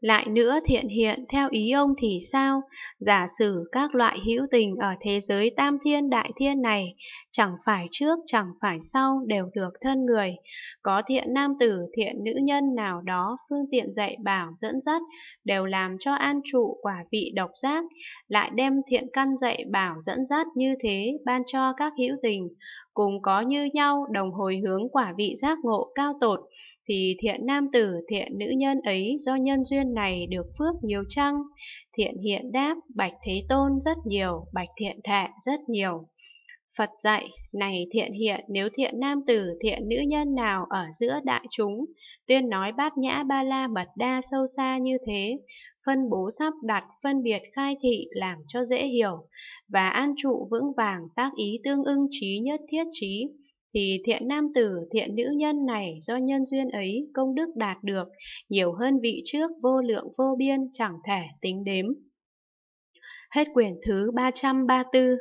Lại nữa thiện hiện theo ý ông thì sao? Giả sử các loại hữu tình ở thế giới tam thiên đại thiên này, chẳng phải trước chẳng phải sau đều được thân người. Có thiện nam tử, thiện nữ nhân nào đó phương tiện dạy bảo dẫn dắt đều làm cho an trụ quả vị độc giác, lại đem thiện căn dạy bảo dẫn dắt như thế ban cho các hữu tình, cùng có như nhau đồng hồi hướng quả vị giác ngộ cao tột, thì thiện nam tử, thiện nữ nhân ấy do nhân duyên nhân này được phước nhiều chăng? Thiện hiện đáp, bạch thế tôn rất nhiều, bạch thiện thệ rất nhiều. Phật dạy, này thiện hiện, nếu thiện nam tử, thiện nữ nhân nào ở giữa đại chúng, tuyên nói bát nhã ba la mật đa sâu xa như thế, phân bố sắp đặt, phân biệt khai thị làm cho dễ hiểu, và an trụ vững vàng tác ý tương ưng trí nhất thiết trí, thì thiện nam tử, thiện nữ nhân này do nhân duyên ấy công đức đạt được nhiều hơn vị trước vô lượng vô biên chẳng thể tính đếm. Hết quyển thứ 334